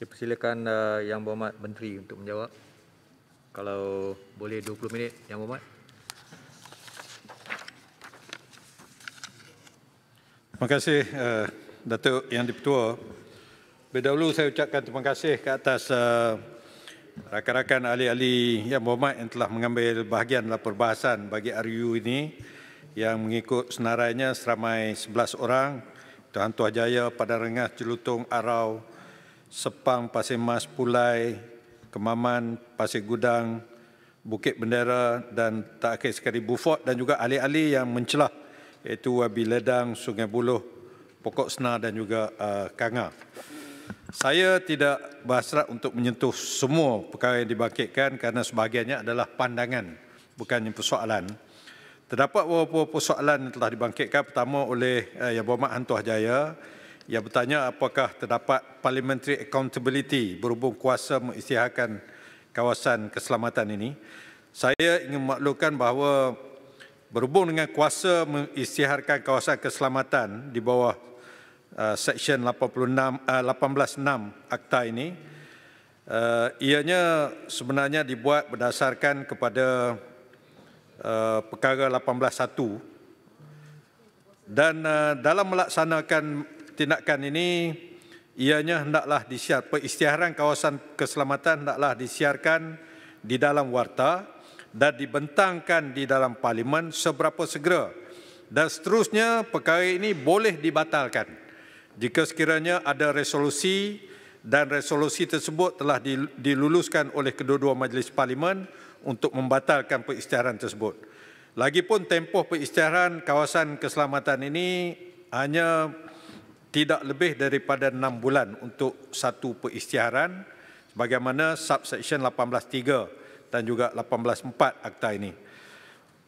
Saya persilakan uh, Yang Berhormat Menteri untuk menjawab. Kalau boleh 20 minit Yang Berhormat. Terima kasih uh, Datuk Yang Dipertua. Lebih dahulu saya ucapkan terima kasih ke atas uh, rakan-rakan uh, ahli-ahli Yang Berhormat yang telah mengambil bahagian dalam perbahasan bagi RU ini yang mengikut senarainya seramai 11 orang Tuan Tuah Jaya, Padarengah, Celutung, Arau, Sepang Pasir Mas Pulai, Kemaman Pasir Gudang, Bukit Bendera dan tak akhir sekali Bufort dan juga ahli-ahli yang mencelah iaitu Wabi Ledang, Sungai Buloh, Pokok Senar dan juga uh, Kanga. Saya tidak berhasrat untuk menyentuh semua perkara yang dibangkitkan kerana sebahagiannya adalah pandangan bukannya persoalan. Terdapat beberapa persoalan yang telah dibangkitkan pertama oleh uh, Yang Berhormat Hantu Hajaya yang bertanya apakah terdapat parliamentary accountability berhubung kuasa mengisytiharkan kawasan keselamatan ini. Saya ingin maklumkan bahawa berhubung dengan kuasa mengisytiharkan kawasan keselamatan di bawah uh, Seksyen 186 uh, Akta ini, uh, ianya sebenarnya dibuat berdasarkan kepada uh, perkara 18.1 dan uh, dalam melaksanakan tindakan ini ianya hendaklah disiar peristiharan kawasan keselamatan hendaklah disiarkan di dalam warta dan dibentangkan di dalam parlimen seberapa segera dan seterusnya perkara ini boleh dibatalkan jika sekiranya ada resolusi dan resolusi tersebut telah diluluskan oleh kedua-dua majlis parlimen untuk membatalkan peristiharan tersebut. Lagipun tempoh peristiharan kawasan keselamatan ini hanya tidak lebih daripada enam bulan untuk satu peristiharan bagaimana subsection 18.3 dan juga 18.4 akta ini.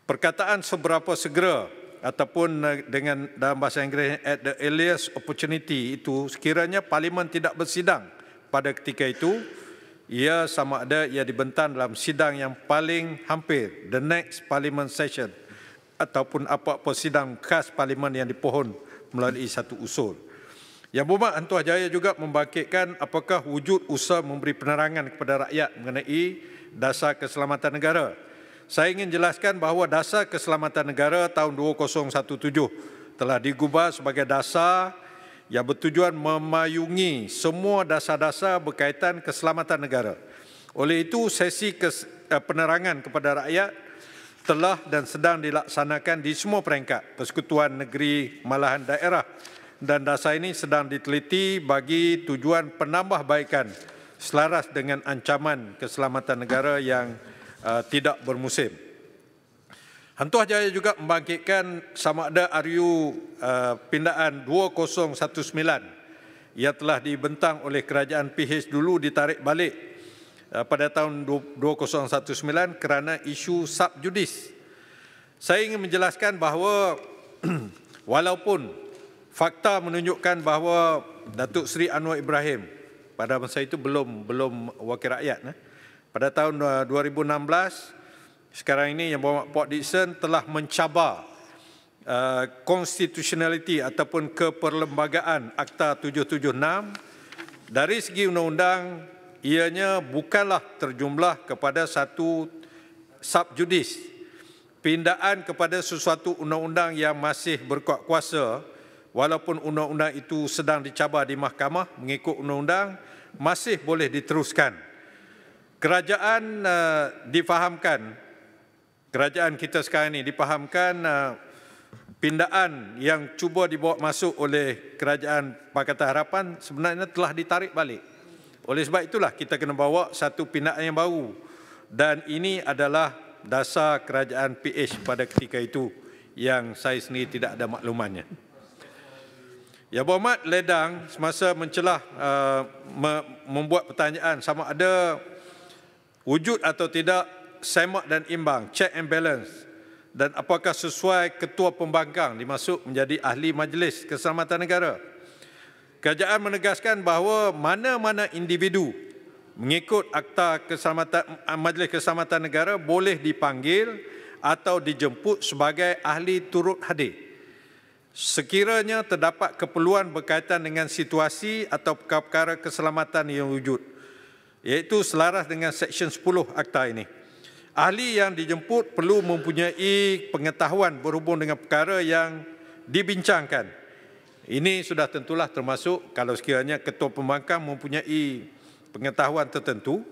Perkataan seberapa segera ataupun dengan dalam bahasa Inggeris at the earliest opportunity itu sekiranya parlimen tidak bersidang pada ketika itu ia sama ada ia dibentan dalam sidang yang paling hampir the next parliament session ataupun apa-apa sidang khas parlimen yang dipohon melalui satu usul. Yang berhormat Hantu Hajaya juga membangkitkan apakah wujud usaha memberi penerangan kepada rakyat mengenai dasar keselamatan negara. Saya ingin jelaskan bahawa dasar keselamatan negara tahun 2017 telah digubah sebagai dasar yang bertujuan memayungi semua dasar-dasar berkaitan keselamatan negara. Oleh itu, sesi eh, penerangan kepada rakyat telah dan sedang dilaksanakan di semua peringkat Persekutuan Negeri Malahan Daerah dan dasar ini sedang diteliti bagi tujuan penambahbaikan selaras dengan ancaman keselamatan negara yang uh, tidak bermusim. Hantu Jaya juga membangkitkan sama ada RU uh, pindaan 2019 ia telah dibentang oleh kerajaan PH dulu ditarik balik uh, pada tahun 2019 kerana isu sub judis. Saya ingin menjelaskan bahawa walaupun fakta menunjukkan bahawa Datuk Seri Anwar Ibrahim pada masa itu belum belum wakil rakyat eh. pada tahun 2016 eh, sekarang ini yang berhormat Port Dickson telah mencabar eh, konstitusionaliti uh, ataupun keperlembagaan Akta 776 dari segi undang-undang ianya bukanlah terjumlah kepada satu subjudis pindaan kepada sesuatu undang-undang yang masih berkuat kuasa walaupun undang-undang itu sedang dicabar di mahkamah mengikut undang-undang masih boleh diteruskan. Kerajaan uh, difahamkan kerajaan kita sekarang ini difahamkan uh, pindaan yang cuba dibawa masuk oleh kerajaan Pakatan Harapan sebenarnya telah ditarik balik. Oleh sebab itulah kita kena bawa satu pindaan yang baru dan ini adalah dasar kerajaan PH pada ketika itu yang saya sendiri tidak ada maklumannya. Ya Muhammad Ledang semasa mencelah uh, membuat pertanyaan sama ada wujud atau tidak semak dan imbang, check and balance dan apakah sesuai ketua pembangkang dimasuk menjadi ahli majlis keselamatan negara. Kerajaan menegaskan bahawa mana-mana individu mengikut Akta Keselamatan uh, Majlis Keselamatan Negara boleh dipanggil atau dijemput sebagai ahli turut hadir sekiranya terdapat keperluan berkaitan dengan situasi atau perkara keselamatan yang wujud iaitu selaras dengan Seksyen 10 Akta ini. Ahli yang dijemput perlu mempunyai pengetahuan berhubung dengan perkara yang dibincangkan. Ini sudah tentulah termasuk kalau sekiranya ketua pembangkang mempunyai pengetahuan tertentu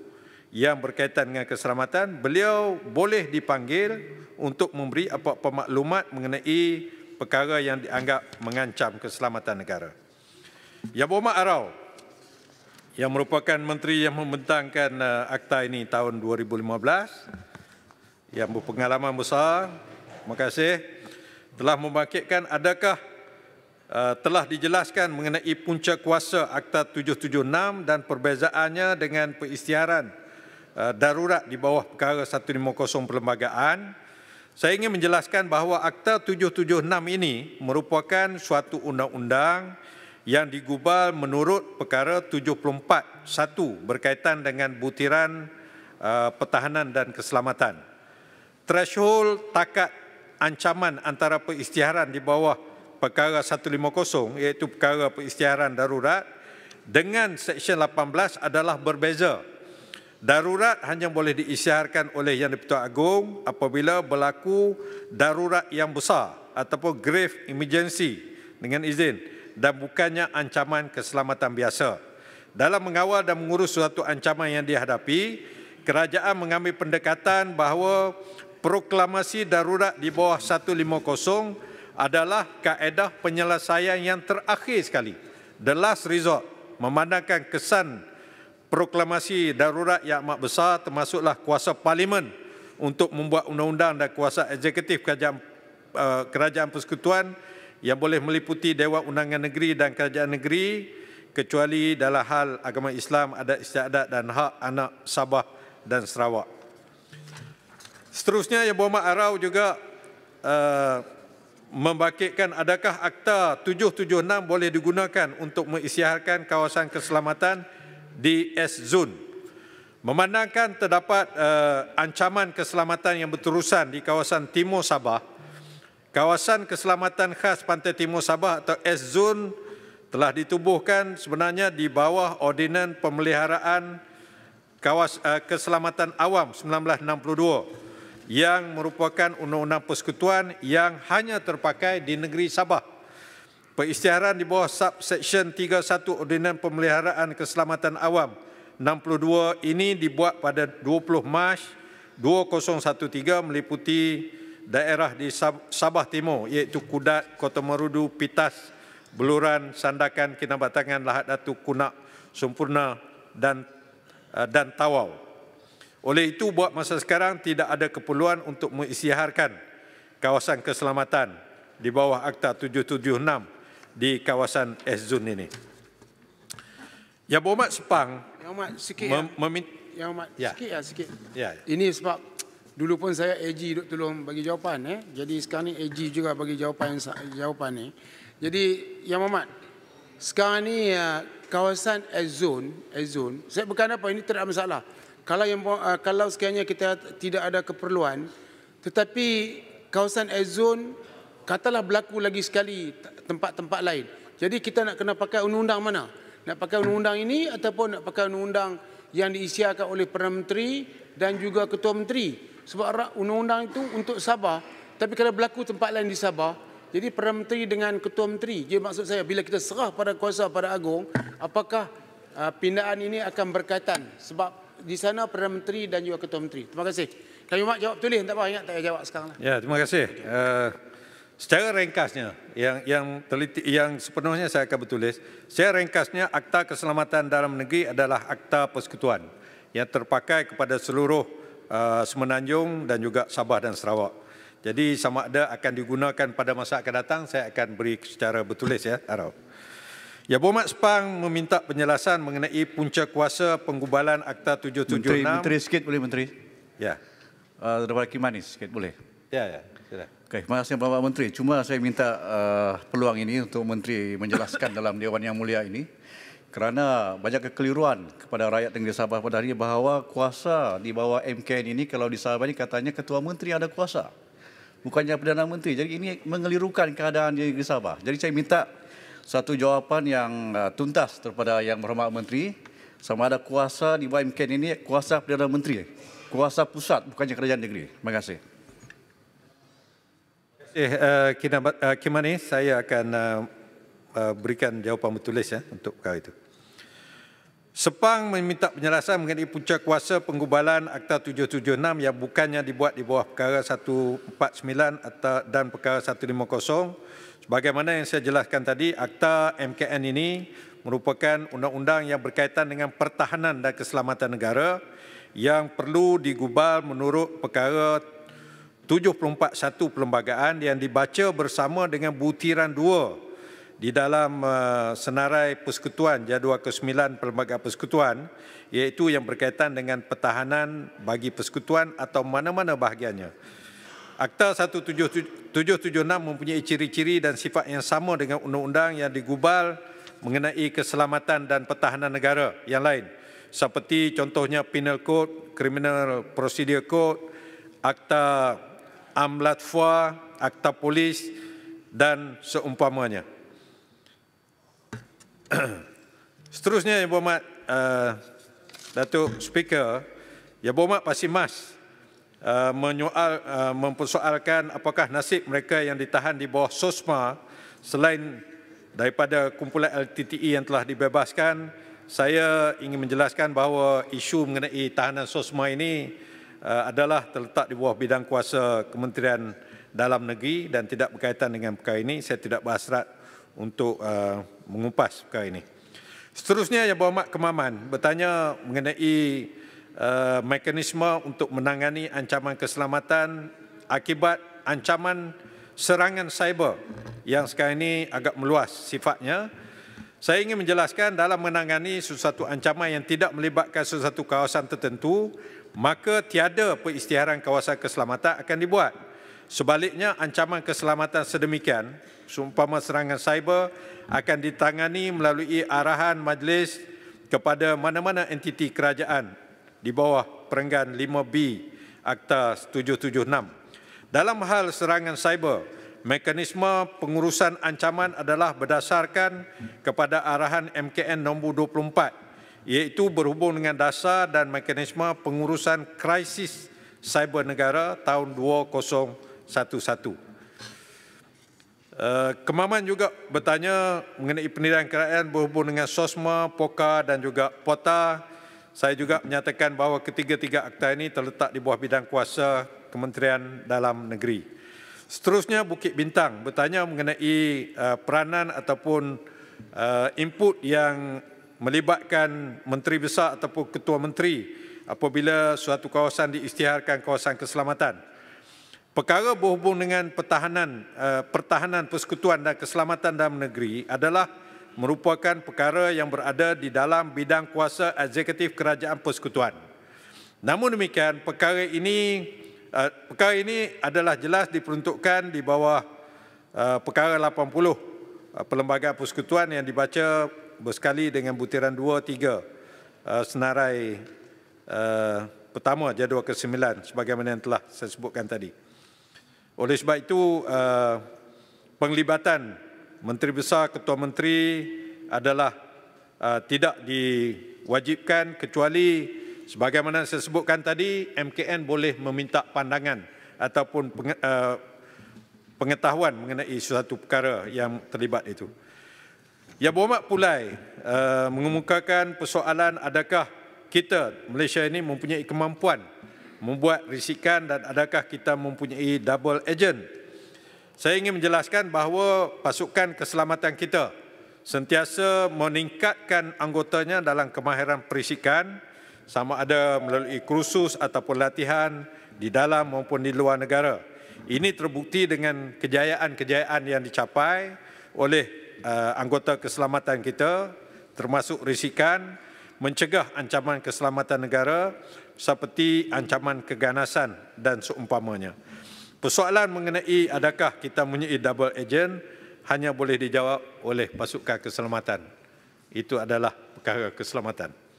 yang berkaitan dengan keselamatan, beliau boleh dipanggil untuk memberi apa-apa maklumat mengenai perkara yang dianggap mengancam keselamatan negara. Yang berhormat Arau, yang merupakan menteri yang membentangkan uh, akta ini tahun 2015, yang berpengalaman besar, terima kasih, telah membangkitkan adakah uh, telah dijelaskan mengenai punca kuasa Akta 776 dan perbezaannya dengan peristiaran uh, darurat di bawah perkara 150 perlembagaan saya ingin menjelaskan bahawa Akta 776 ini merupakan suatu undang-undang yang digubal menurut perkara 74.1 berkaitan dengan butiran uh, pertahanan dan keselamatan. Threshold takat ancaman antara peristiharan di bawah perkara 150 iaitu perkara peristiharan darurat dengan Seksyen 18 adalah berbeza Darurat hanya boleh diisytiharkan oleh Yang di-Pertua Agong apabila berlaku darurat yang besar ataupun grave emergency dengan izin dan bukannya ancaman keselamatan biasa. Dalam mengawal dan mengurus suatu ancaman yang dihadapi, kerajaan mengambil pendekatan bahawa proklamasi darurat di bawah 150 adalah kaedah penyelesaian yang terakhir sekali, the last resort, memandangkan kesan proklamasi darurat yang amat besar termasuklah kuasa parlimen untuk membuat undang-undang dan kuasa eksekutif kerajaan, eh, kerajaan persekutuan yang boleh meliputi Dewan Undangan Negeri dan Kerajaan Negeri kecuali dalam hal agama Islam, adat istiadat dan hak anak Sabah dan Sarawak. Seterusnya, Yang Berhormat Arau juga uh, membakitkan adakah Akta 776 boleh digunakan untuk mengisytiharkan kawasan keselamatan di S-Zone. Memandangkan terdapat uh, ancaman keselamatan yang berterusan di kawasan Timur Sabah, kawasan keselamatan khas Pantai Timur Sabah atau S-Zone telah ditubuhkan sebenarnya di bawah Ordinan Pemeliharaan Kawas, uh, Keselamatan Awam 1962 yang merupakan undang-undang persekutuan yang hanya terpakai di negeri Sabah. Perisytiharan di bawah subseksyen 31 Ordinan Pemeliharaan Keselamatan Awam 62 ini dibuat pada 20 Mac 2013 meliputi daerah di Sabah Timur iaitu Kudat, Kota Merudu, Pitas, Beluran, Sandakan, Kinabatangan, Lahad Datuk, Kunak, Sempurna dan eh, dan Tawau. Oleh itu buat masa sekarang tidak ada keperluan untuk mengisytiharkan kawasan keselamatan di bawah Akta 776 di kawasan E-zone ini. Yang berhormat Sepang yang umat, sikit mem- ya. Memin- yang ya. sikit ya sikit. Ya. Ini sebab dulu pun saya AG duk tolong bagi jawapan eh. Jadi sekarang ni AG juga bagi jawapan jawapan ni. Jadi yang umat sekarang ni uh, kawasan Eszun, Eszun. Saya bukan apa ini tidak masalah. Kalau yang eh, kalau sekiannya kita tidak ada keperluan tetapi kawasan E-zone katalah berlaku lagi sekali tempat-tempat lain. Jadi kita nak kena pakai undang-undang mana? Nak pakai undang-undang ini ataupun nak pakai undang-undang yang diisiakan oleh Perdana Menteri dan juga Ketua Menteri? Sebab undang-undang itu untuk Sabah. Tapi kalau berlaku tempat lain di Sabah, jadi Perdana Menteri dengan Ketua Menteri. Jadi maksud saya, bila kita serah pada kuasa pada Agong, apakah uh, pindaan ini akan berkaitan? Sebab di sana Perdana Menteri dan juga Ketua Menteri. Terima kasih. Kami mak jawab tulis, tak apa, ingat tak saya jawab sekarang. Lah. Ya, terima kasih. Uh, secara ringkasnya yang yang teliti, yang sepenuhnya saya akan bertulis secara ringkasnya akta keselamatan dalam negeri adalah akta persekutuan yang terpakai kepada seluruh uh, semenanjung dan juga Sabah dan Sarawak. Jadi sama ada akan digunakan pada masa akan datang saya akan beri secara bertulis ya Arab. Ya Bomat Sepang meminta penjelasan mengenai punca kuasa penggubalan akta 776. Menteri, menteri sikit boleh menteri? Ya. Uh, Dr. Wakil Manis sikit boleh? Ya ya. Sudah. Okay, terima kasih Bapak Menteri. Cuma saya minta uh, peluang ini untuk Menteri menjelaskan dalam Dewan Yang Mulia ini kerana banyak kekeliruan kepada rakyat negeri Sabah pada hari ini bahawa kuasa di bawah MKN ini kalau di Sabah ini katanya Ketua Menteri ada kuasa. Bukannya Perdana Menteri. Jadi ini mengelirukan keadaan di negeri Sabah. Jadi saya minta satu jawapan yang uh, tuntas kepada Yang Berhormat Menteri sama ada kuasa di bawah MKN ini kuasa Perdana Menteri. Kuasa pusat bukannya kerajaan negeri. Terima kasih. Eh, uh, eh, eh, Kimani, saya akan uh, berikan jawapan bertulis ya untuk perkara itu. Sepang meminta penjelasan mengenai punca kuasa penggubalan Akta 776 yang bukannya dibuat di bawah perkara 149 atau dan perkara 150. Sebagaimana yang saya jelaskan tadi, Akta MKN ini merupakan undang-undang yang berkaitan dengan pertahanan dan keselamatan negara yang perlu digubal menurut perkara satu perlembagaan yang dibaca bersama dengan butiran dua di dalam uh, senarai persekutuan jadual ke-9 perlembagaan persekutuan iaitu yang berkaitan dengan pertahanan bagi persekutuan atau mana-mana bahagiannya. Akta 1776 mempunyai ciri-ciri dan sifat yang sama dengan undang-undang yang digubal mengenai keselamatan dan pertahanan negara yang lain seperti contohnya Penal Code, Criminal Procedure Code, Akta amlat fua, akta polis dan seumpamanya. Seterusnya yang berhormat uh, eh, Datuk Speaker, Yang berhormat pasti mas uh, eh, menyoal, uh, eh, mempersoalkan apakah nasib mereka yang ditahan di bawah SOSMA selain daripada kumpulan LTTE yang telah dibebaskan, saya ingin menjelaskan bahawa isu mengenai tahanan SOSMA ini Eh, adalah terletak di bawah bidang kuasa Kementerian Dalam Negeri dan tidak berkaitan dengan perkara ini. Saya tidak berhasrat untuk eh, mengupas perkara ini. Seterusnya, Yang Berhormat Kemaman bertanya mengenai eh, mekanisme untuk menangani ancaman keselamatan akibat ancaman serangan cyber yang sekarang ini agak meluas sifatnya. Saya ingin menjelaskan dalam menangani sesuatu ancaman yang tidak melibatkan sesuatu kawasan tertentu, maka tiada peristiharan kawasan keselamatan akan dibuat. Sebaliknya, ancaman keselamatan sedemikian, seumpama serangan cyber, akan ditangani melalui arahan majlis kepada mana-mana entiti kerajaan di bawah perenggan 5B Akta 776. Dalam hal serangan cyber, Mekanisme pengurusan ancaman adalah berdasarkan kepada arahan MKN nombor 24 iaitu berhubung dengan dasar dan mekanisme pengurusan krisis cyber negara tahun 2011. Eh, Kemaman juga bertanya mengenai penilaian kerajaan berhubung dengan SOSMA, POKA dan juga POTA. Saya juga menyatakan bahawa ketiga-tiga akta ini terletak di bawah bidang kuasa Kementerian Dalam Negeri. Seterusnya Bukit Bintang bertanya mengenai uh, peranan ataupun uh, input yang melibatkan menteri besar ataupun ketua menteri apabila suatu kawasan diisytiharkan kawasan keselamatan. Perkara berhubung dengan pertahanan uh, pertahanan persekutuan dan keselamatan dalam negeri adalah merupakan perkara yang berada di dalam bidang kuasa eksekutif kerajaan persekutuan. Namun demikian perkara ini Ah, perkara ini adalah jelas diperuntukkan di bawah ah, perkara 80 ah, Perlembagaan Persekutuan yang dibaca bersekali dengan butiran 2 3 senarai pertama jadual ke-9 sebagaimana yang telah saya sebutkan tadi. Oleh sebab itu penglibatan Menteri Besar Ketua Menteri adalah tidak diwajibkan kecuali Sebagaimana saya sebutkan tadi, MKN boleh meminta pandangan ataupun eh, pengetahuan mengenai sesuatu perkara yang terlibat itu. Yang berhormat pulai eh, mengemukakan persoalan adakah kita Malaysia ini mempunyai kemampuan membuat risikan dan adakah kita mempunyai double agent. Saya ingin menjelaskan bahawa pasukan keselamatan kita sentiasa meningkatkan anggotanya dalam kemahiran perisikan, sama ada melalui kursus ataupun latihan di dalam maupun di luar negara. Ini terbukti dengan kejayaan-kejayaan yang dicapai oleh uh, anggota keselamatan kita termasuk risikan mencegah ancaman keselamatan negara seperti ancaman keganasan dan seumpamanya. Persoalan mengenai adakah kita mempunyai double agent hanya boleh dijawab oleh pasukan keselamatan. Itu adalah perkara keselamatan.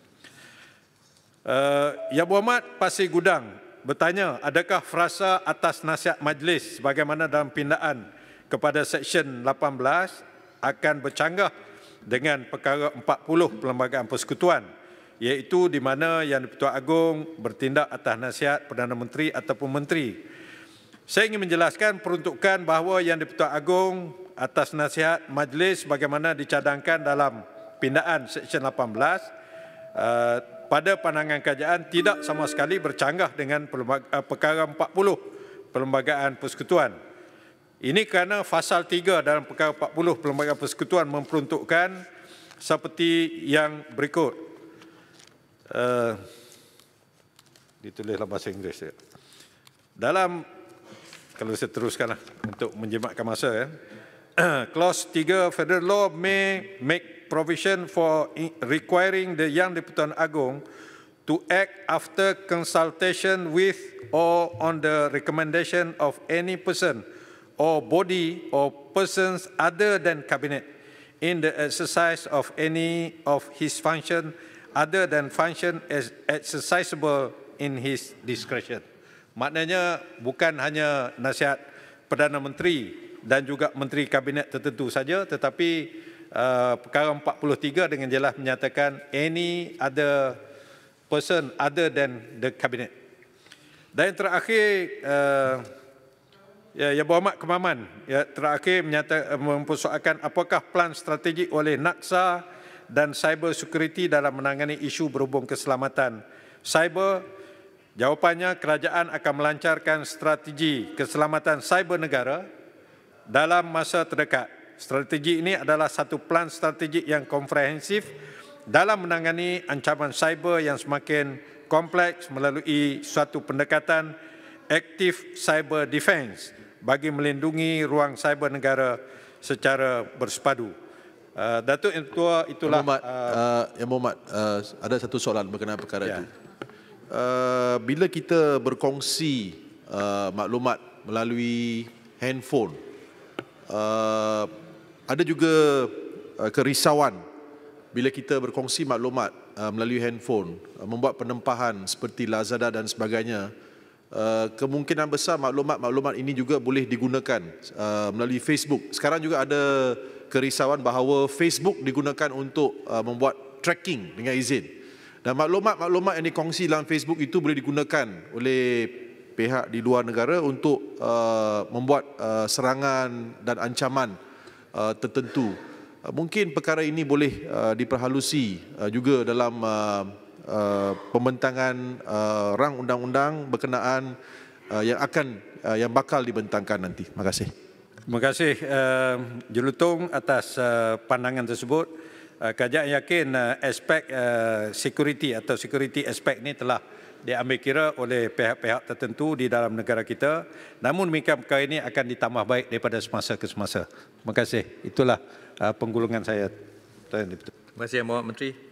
Uh, ya Muhammad Pasir Gudang bertanya, adakah frasa atas nasihat majlis bagaimana dalam pindaan kepada Seksyen 18 akan bercanggah dengan perkara 40 Perlembagaan Persekutuan iaitu di mana Yang Dipertua Agong bertindak atas nasihat Perdana Menteri ataupun Menteri. Saya ingin menjelaskan peruntukan bahawa Yang Dipertua Agong atas nasihat majlis bagaimana dicadangkan dalam pindaan Seksyen 18 uh, pada pandangan kerajaan tidak sama sekali bercanggah dengan eh, perkara 40 Perlembagaan Persekutuan. Ini kerana fasa 3 dalam perkara 40 Perlembagaan Persekutuan memperuntukkan seperti yang berikut. Uh, eh, ditulis dalam bahasa Inggeris. Ya. Dalam, kalau saya teruskanlah untuk menjimatkan masa. Ya. Clause 3 Federal Law may make provision for requiring the Yang Diputuan Agong to act after consultation with or on the recommendation of any person or body or persons other than cabinet in the exercise of any of his function other than function as exercisable in his discretion. Maknanya bukan hanya nasihat Perdana Menteri dan juga Menteri Kabinet tertentu saja tetapi Eh, perkara 43 dengan jelas menyatakan any other person other than the cabinet. Dan yang terakhir uh, ya Yang Berhormat Kemaman ya terakhir menyatakan eh, mempersoalkan apakah plan strategik oleh NAKSA dan cyber security dalam menangani isu berhubung keselamatan cyber Jawapannya kerajaan akan melancarkan strategi keselamatan cyber negara dalam masa terdekat. Strategi ini adalah satu plan strategik yang komprehensif dalam menangani ancaman cyber yang semakin kompleks melalui suatu pendekatan active cyber defense bagi melindungi ruang cyber negara secara bersepadu. Uh, Datuk Yang Tua itulah... Yang Muhammad, uh, uh Muhammad uh, ada satu soalan berkenaan perkara ya. itu. Uh, bila kita berkongsi uh, maklumat melalui handphone, uh, ada juga uh, kerisauan bila kita berkongsi maklumat uh, melalui handphone, uh, membuat penempahan seperti Lazada dan sebagainya. Uh, kemungkinan besar maklumat-maklumat ini juga boleh digunakan uh, melalui Facebook. Sekarang juga ada kerisauan bahawa Facebook digunakan untuk uh, membuat tracking dengan izin. Dan maklumat-maklumat yang dikongsi dalam Facebook itu boleh digunakan oleh pihak di luar negara untuk uh, membuat uh, serangan dan ancaman uh, tertentu. Uh, mungkin perkara ini boleh uh, diperhalusi uh, juga dalam pembentangan rang undang-undang berkenaan yang akan yang bakal dibentangkan nanti. Terima kasih. Terima kasih Jelutong atas pandangan tersebut. Kajak yakin aspek security atau security aspek ini telah diambil kira oleh pihak-pihak tertentu di dalam negara kita. Namun demikian perkara ini akan ditambah baik daripada semasa ke semasa. Terima kasih. Itulah uh, penggulungan saya. Terima kasih, Muhammad Menteri.